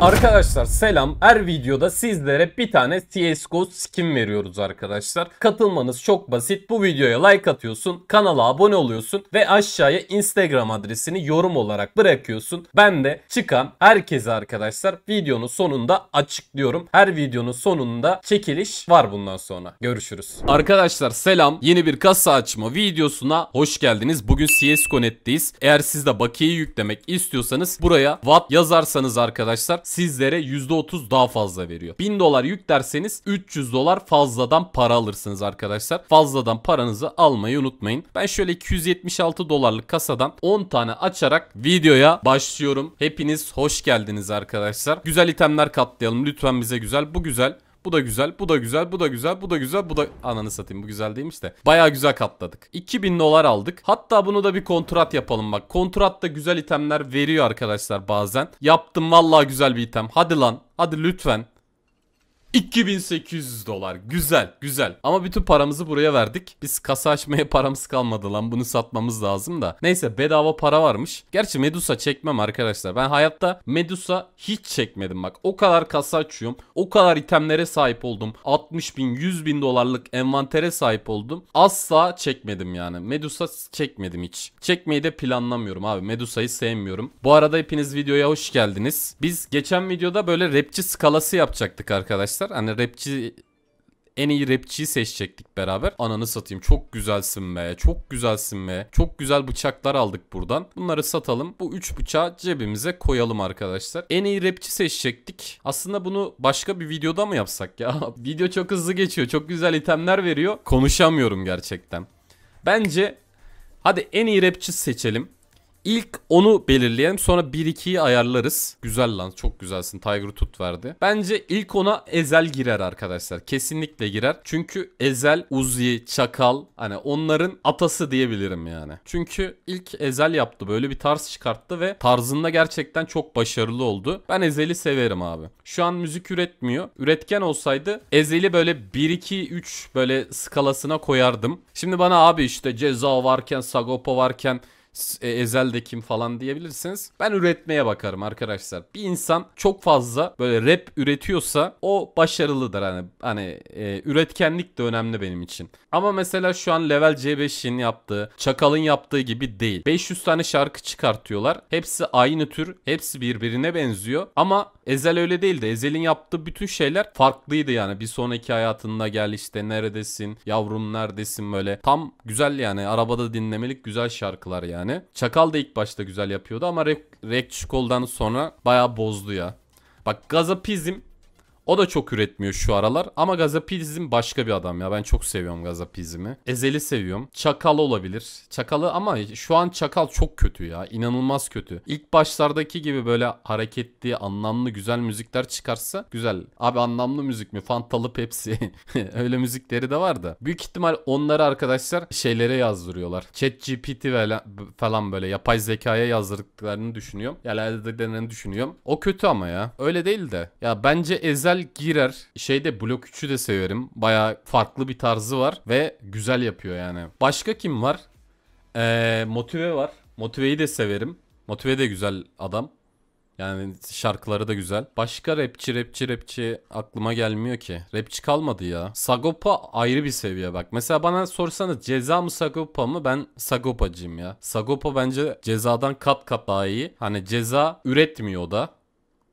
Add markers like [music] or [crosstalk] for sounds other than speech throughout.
Arkadaşlar selam. Her videoda sizlere bir tane CSGO skin veriyoruz arkadaşlar. Katılmanız çok basit. Bu videoya like atıyorsun, kanala abone oluyorsun ve aşağıya Instagram adresini yorum olarak bırakıyorsun. Ben de çıkan herkese arkadaşlar videonun sonunda açıklıyorum. Her videonun sonunda çekiliş var bundan sonra. Görüşürüz. Arkadaşlar selam. Yeni bir kasa açma videosuna hoş geldiniz. Bugün CSGO.net'teyiz. Eğer siz de bakiyeyi yüklemek istiyorsanız buraya VAT yazarsanız arkadaşlar sizlere %30 daha fazla veriyor. 1000 dolar yüklerseniz 300 dolar fazladan para alırsınız arkadaşlar. Fazladan paranızı almayı unutmayın. Ben şöyle 276 dolarlık kasadan 10 tane açarak videoya başlıyorum. Hepiniz hoş geldiniz arkadaşlar. Güzel itemler katlayalım. Lütfen bize güzel. Bu güzel. Bu da güzel. Bu da güzel. Bu da güzel. Bu da güzel. Bu da ananı satayım. Bu güzel değilmiş de. Baya güzel katladık. 2000 dolar aldık. Hatta bunu da bir kontrat yapalım bak. Kontrat da güzel itemler veriyor arkadaşlar bazen. Yaptım vallahi güzel bir item. Hadi lan. Hadi lütfen. 2800 dolar. Güzel güzel. Ama bütün paramızı buraya verdik. Biz kasa açmaya [laughs] paramız kalmadı lan. Bunu satmamız lazım da. Neyse bedava para varmış. Gerçi Medusa çekmem arkadaşlar. Ben hayatta Medusa hiç çekmedim bak. O kadar kasa açıyorum. O kadar itemlere sahip oldum. 60 bin 100 bin dolarlık envantere sahip oldum. Asla çekmedim yani. Medusa çekmedim hiç. Çekmeyi de planlamıyorum abi. Medusa'yı sevmiyorum. Bu arada hepiniz videoya hoş geldiniz. Biz geçen videoda böyle rapçi skalası yapacaktık arkadaşlar yapmışlar. Hani rapçi en iyi rapçiyi seçecektik beraber. Ananı satayım çok güzelsin be çok güzelsin be. Çok güzel bıçaklar aldık buradan. Bunları satalım. Bu 3 bıçağı cebimize koyalım arkadaşlar. En iyi rapçi seçecektik. Aslında bunu başka bir videoda mı yapsak ya? [laughs] Video çok hızlı geçiyor. Çok güzel itemler veriyor. Konuşamıyorum gerçekten. Bence hadi en iyi rapçi seçelim. İlk onu belirleyelim sonra 1-2'yi ayarlarız. Güzel lan çok güzelsin Tiger tut verdi. Bence ilk ona Ezel girer arkadaşlar. Kesinlikle girer. Çünkü Ezel, Uzi, Çakal hani onların atası diyebilirim yani. Çünkü ilk Ezel yaptı böyle bir tarz çıkarttı ve tarzında gerçekten çok başarılı oldu. Ben Ezel'i severim abi. Şu an müzik üretmiyor. Üretken olsaydı Ezel'i böyle 1-2-3 böyle skalasına koyardım. Şimdi bana abi işte ceza varken Sagopa varken e, Ezel de kim falan diyebilirsiniz. Ben üretmeye bakarım arkadaşlar. Bir insan çok fazla böyle rap üretiyorsa o başarılıdır. Hani hani e, üretkenlik de önemli benim için. Ama mesela şu an Level C5'in yaptığı, Çakal'ın yaptığı gibi değil. 500 tane şarkı çıkartıyorlar. Hepsi aynı tür, hepsi birbirine benziyor. Ama Ezel öyle değil de Ezel'in yaptığı bütün şeyler farklıydı yani. Bir sonraki hayatında gel işte neredesin, yavrum neredesin böyle. Tam güzel yani arabada dinlemelik güzel şarkılar yani yani. Çakal da ilk başta güzel yapıyordu ama Rekçikol'dan sonra bayağı bozdu ya. Bak gazapizm o da çok üretmiyor şu aralar. Ama Gazapizm başka bir adam ya. Ben çok seviyorum Gazapizm'i. Ezeli seviyorum. Çakal olabilir. Çakalı ama şu an Çakal çok kötü ya. İnanılmaz kötü. İlk başlardaki gibi böyle hareketli, anlamlı, güzel müzikler çıkarsa güzel. Abi anlamlı müzik mi? Fantalı Pepsi. [laughs] Öyle müzikleri de vardı. Büyük ihtimal onları arkadaşlar şeylere yazdırıyorlar. Chat GPT falan böyle yapay zekaya yazdırdıklarını düşünüyorum. Yani düşünüyorum. O kötü ama ya. Öyle değil de. Ya bence Ezel güzel girer. Şeyde blok 3'ü de severim. Baya farklı bir tarzı var ve güzel yapıyor yani. Başka kim var? Ee, Motive var. Motive'yi de severim. Motive de güzel adam. Yani şarkıları da güzel. Başka rapçi rapçi rapçi aklıma gelmiyor ki. Rapçi kalmadı ya. Sagopa ayrı bir seviye bak. Mesela bana sorsanız ceza mı Sagopa mı? Ben Sagopacıyım ya. Sagopa bence cezadan kat kat daha iyi. Hani ceza üretmiyor da.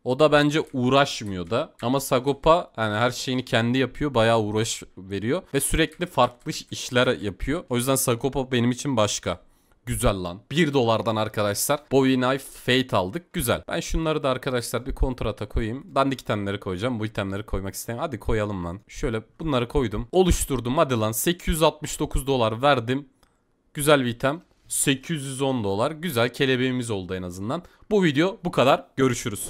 O da bence uğraşmıyor da. Ama Sagopa yani her şeyini kendi yapıyor. Bayağı uğraş veriyor. Ve sürekli farklı işler yapıyor. O yüzden Sagopa benim için başka. Güzel lan. 1 dolardan arkadaşlar Bowie Knife Fate aldık. Güzel. Ben şunları da arkadaşlar bir kontrata koyayım. Dandik itemleri koyacağım. Bu itemleri koymak istemiyorum. Hadi koyalım lan. Şöyle bunları koydum. Oluşturdum hadi lan. 869 dolar verdim. Güzel bir item. 810 dolar. Güzel kelebeğimiz oldu en azından. Bu video bu kadar. Görüşürüz.